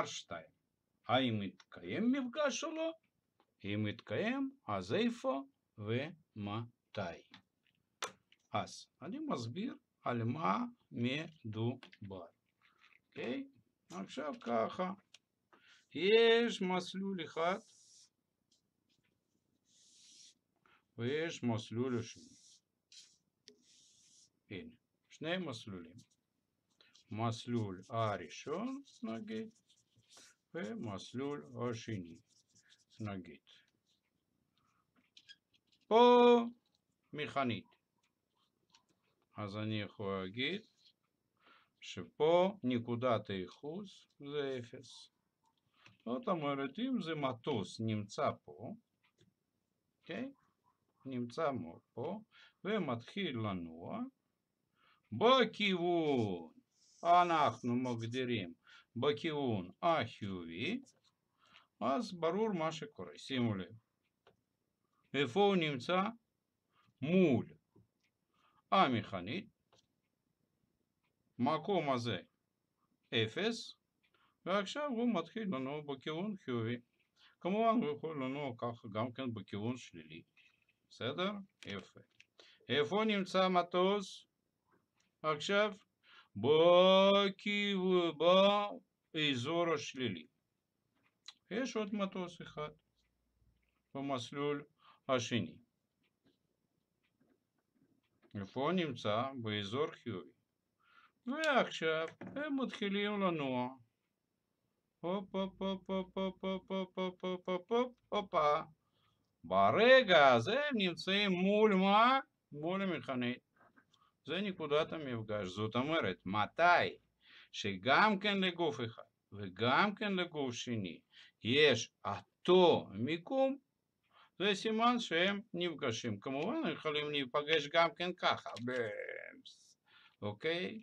פרשתיים. האם מתקיים מפגש או לא? אם מתקיים, אז איפה ומתי. אז אני מסביר על מה מדובר. אוקיי? עכשיו ככה. יש מסלול אחד ויש מסלול השני. הנה, שני מסלולים. מסלול הראשון, נגיד, במסלול השני, נגיד. או מכנית. אז אני יכול להגיד שפה נקודת הייחוס זה אפס. זאת אומרת, אם זה מטוס נמצא פה, okay? אוקיי? נמצא פה, ומתחיל לנוע בכיוון אנחנו מגדירים בקיעון החיובי, אז ברור מה שקורה. שימו לב. איפה הוא נמצא? מול המכנית. מקום הזה 0, ועכשיו הוא מתחיל לנוע בכיוון חיובי. כמובן הוא יכול לנוע ככה גם כן בכיוון שלילי. בסדר? יפה. איפה נמצא מטוס? עכשיו בכיוון, אזור השלילי. יש עוד מטוס אחד במסלול השני. איפה הוא נמצא? באזור חיובי. ועכשיו הם מתחילים לנוע. הופ הופ הופ הופ הופ הופ הופ הופ הופ הופ הופ הופ ברגע הזה הם נמצאים מול מה? מול המכנית. זה נקודת המפגש. זאת אומרת, מתי שגם כן לגוף אחד וגם כן לגוף שני יש אותו מיקום, זה סימן שהם נפגשים. כמובן, הם יכולים להיפגש גם כן ככה, באמס, אוקיי?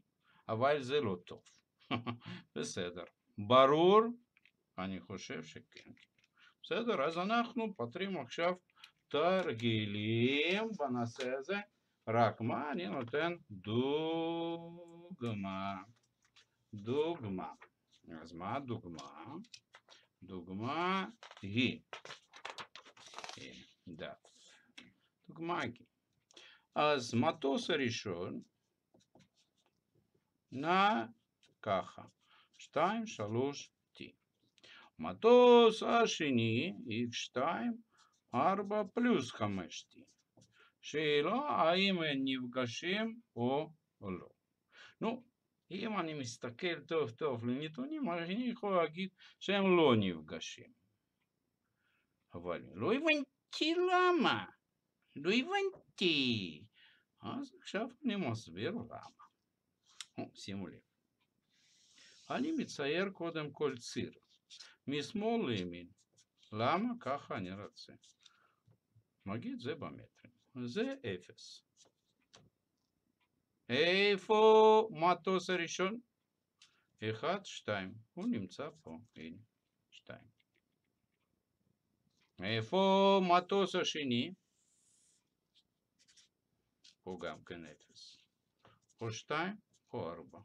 אבל זה לא טוב. בסדר. ברור? אני חושב שכן. בסדר, אז אנחנו פותרים עכשיו תרגילים בנושא הזה, רק מה, אני נותן דוגמה. Дугма. азма, дугма. Дугма ги. Да. Дугмаги. Аз матоса решен на каха. Штайм, шалуш, ти. Матос ашини, их штайм, арба плюс хамешти. Шейла, а имя не вгашим о ло. Ну, אם אני מסתכל טוב טוב לנתונים, אני יכול להגיד שהם לא נפגשים. אבל לא הבנתי למה. לא הבנתי. אז עכשיו אני מסביר למה. שימו לב. אני מצייר קודם כל ציר, משמאל לימין. למה? ככה אני רוצה. נגיד זה במטרים. זה אפס. איפה מטוס הראשון? אחד, שתיים. הוא נמצא פה, הנה, שתיים. איפה מטוס השני? פה גם כן אפס. פה שתיים, פה ארבע.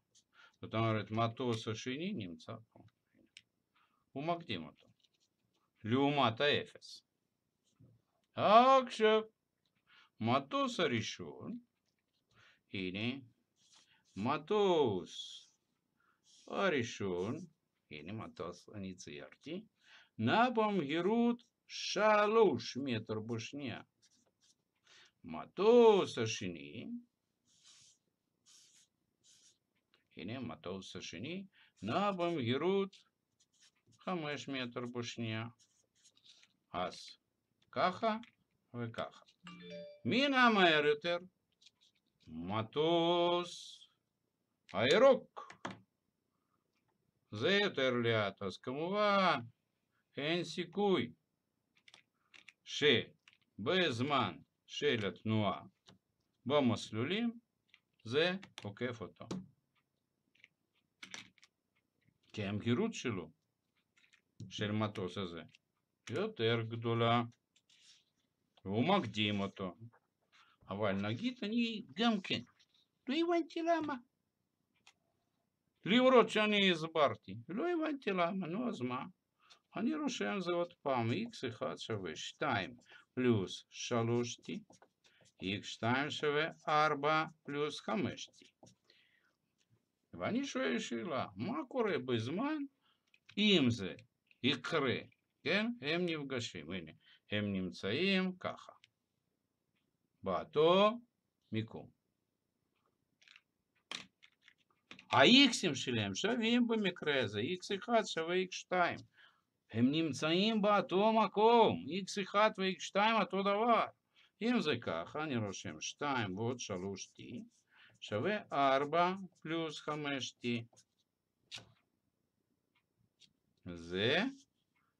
זאת אומרת, מטוס השני נמצא פה. הוא מקדים אותו. לעומת האפס. עכשיו, מטוס הראשון Ini Matos. Аришон. Ini Matos Анициарти. Напом Герут Шалуш метр бушня. Матос Ашини. Ini Matos Ашини. Напом Герут Хамеш метр бушня. Ас. Каха. Векаха. Мина Майрутер. מטוס הירוק. זה יותר לאט, אז כמובן אין סיכוי שבזמן של התנועה במסלולים זה עוקף אותו. כי המהירות שלו, של מטוס הזה, יותר גדולה. והוא מקדים אותו. овальногид, они гамки. Ну и вантилама. למרות שאני הסברתי, לא הבנתי למה, נו אז מה? אני רושם זה עוד פעם, x1 שווה 2 פלוס 3t, x2 שווה 4 פלוס 5t. ואני שואל שאלה, מה קורה בזמן אם זה יקרה, כן? הם נפגשים, הנה, הם נמצאים ככה. באותו מיקום. האיקסים שלהם שווים במקרה הזה, X1 שווה X2. הם נמצאים באותו מקום, X1 ו-X2 אותו דבר. אם זה ככה, אני רושם 2 ועוד 3T שווה 4 פלוס 5T. זה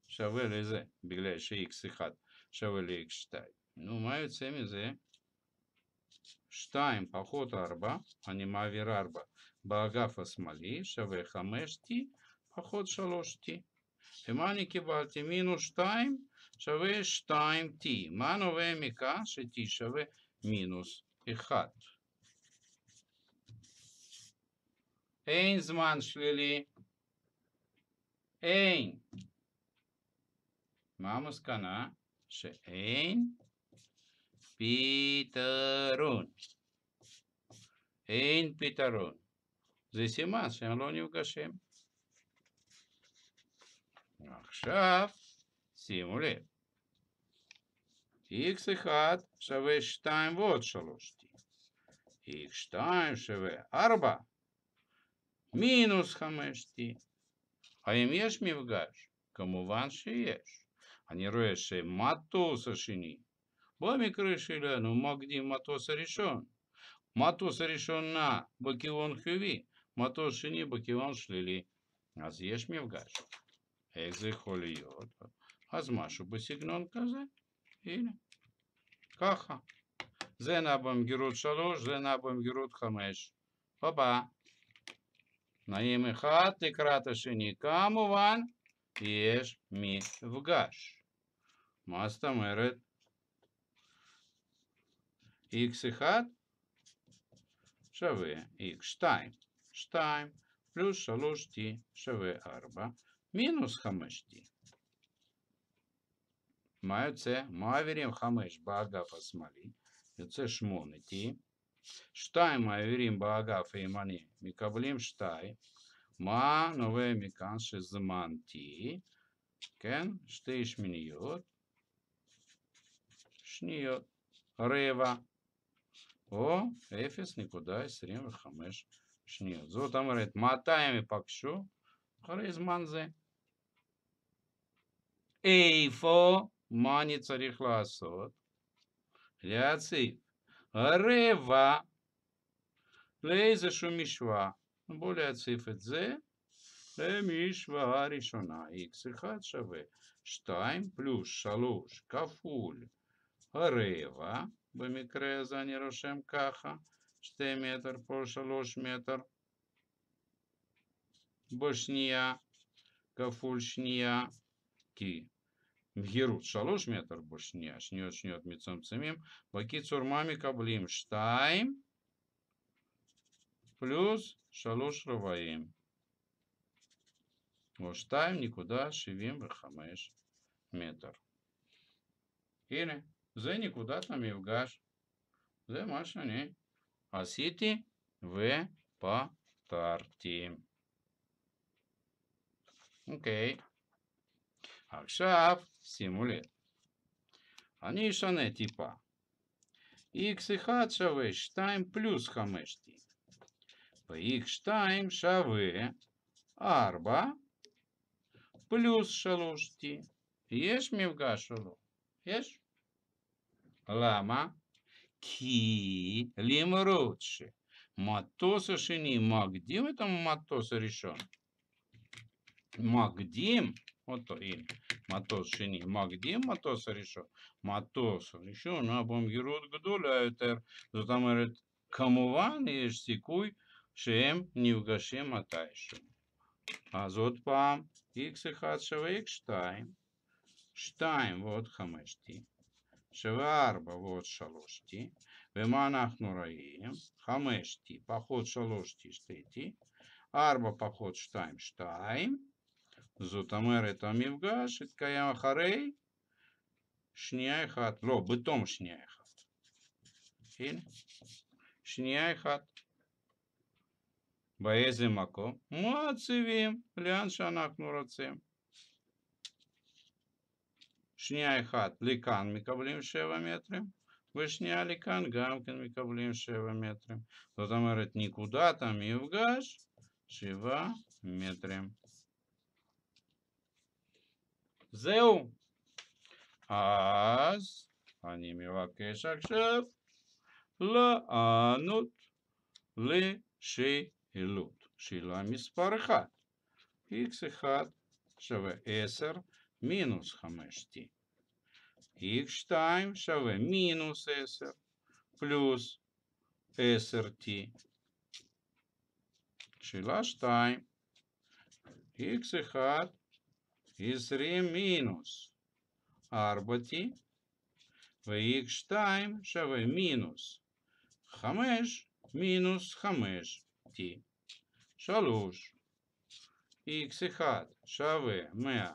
שווה לזה, בגלל ש-X1 שווה ל-X2. נו, מה יוצא מזה? שתיים פחות ארבע, אני מעביר ארבע באגף השמאלי שווה חמש T פחות שלוש T. ומה אני קיבלתי? מינוס שתיים שווה שתיים T. מה נובע מכאן? ש-T שווה מינוס אחד. אין זמן שלילי. אין. מה המסקנה? שאין Питарон. Эйн Питарон. Зесима Шемлонив Гашем. Ахшав. Симу лев. Х אחד שווה 2 ועוד 3 x2 שווה 4 מינוס 5t. האם יש מפגש? כמובן שיש. אני רואה שמטוס השני Вами крыши ляну, магди матоса решен. Матоса решен на бакивон хюви. Матоса не бакивон шлили. А съешь мне в гаш. Экзы холи йод. Азмашу бы сигнон казе. Или? Каха. Зен абам герут шалош, зен абам герут хамеш. Баба. Наим и хат, и крата шини камуван, ешь ми в гаш. Маста мэрет Х1 שווה X2, 2 פלוס 3T שווה 4, מינוס 5T. מה יוצא? מעבירים 5 באגף השמאלי, יוצא 8T. 2 מעבירים באגף הימני, מקבלים 2. מה נובע מכאן שזמן T, כן? שתי שמיניות, שניות, רבע. О, эфис никуда, и срим хамеш шнир. там говорит матаем и пакшу, харизманзе. Эйфо мани царих ласот. Ляцив. Рева. Лейзе шумишва. Ну, более цифет зе. Э, Мишва решена. Х и хат шаве. Штайм плюс шалуш. Кафуль. Рева. במקרה הזה אני רושם ככה, 2 מטר, פה 3 מטר, בשנייה, כפול שנייה, כי מהירות 3 מטר בשנייה, שניות שניות מצמצמים. בקיצור, מה מקבלים? 2 פלוס 3 רבעים, או 2.75 מטר. הנה. З никуда там и в гаш. З не, А сіті в патарті. Окей. Акшав симулет. Они не типа. x і Х шаве штайм плюс хамешті. Х штайм шаве арба плюс шалушті. Єш мівга шалу? Єш? Лама? Ки лимротши. Матоса шини. Магдим это матоса решен. Магдим. Вот то им. Матос шини. Магдим матоса решен. Матоса решен. А бом герут гдуляютер. Затамерет камуван ешь сикуй. Шем невгашем атайшу. зот пам. Икс и хадшева икштайм. Штайм. Вот хамешти. Шеварба, вот шалошти. Веманах нураим. Хамешти, поход шалошти штети. Арба, поход штайм штайм. Зутамер это мивгаш, это каям харей. Шняйхат. Ло, бытом шняйхат. Шняйхат. Баэзимако. Мацивим. Ляншанах нурацим. שנייה אחת לכאן מקבלים 7 מטרים, ושנייה לכאן גם כן מקבלים 7 מטרים. זאת אומרת, נקודת המפגש 7 מטרים. זהו. אז אני מבקש עכשיו לענות לשאלות. שאלה מספר 1. x1 שווה 10 мінус 5t. Х' шаве минус SR плюс SRT. Шилаштайм. Х хат минус ісрі мінус арбаті. Вх' шаве минус хамеш минус хамеш ті. Шалуш. Х хат шаве меа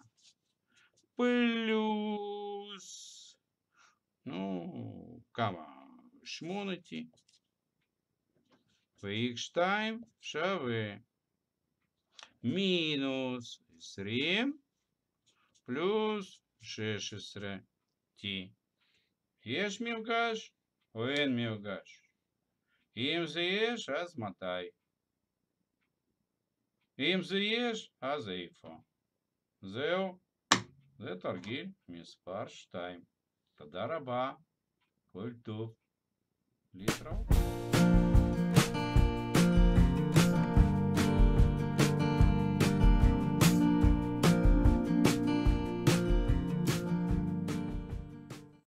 плюс, ну, кава шмонаті, фейкштайм шави, минус срім, плюс шешесре ті. Єш мівгаш, оен мівгаш. им заешь а змотай. им заешь а зейфо. зел Де Таргіль, Міспар, Штайм. Тадараба. Кольтов. Літров.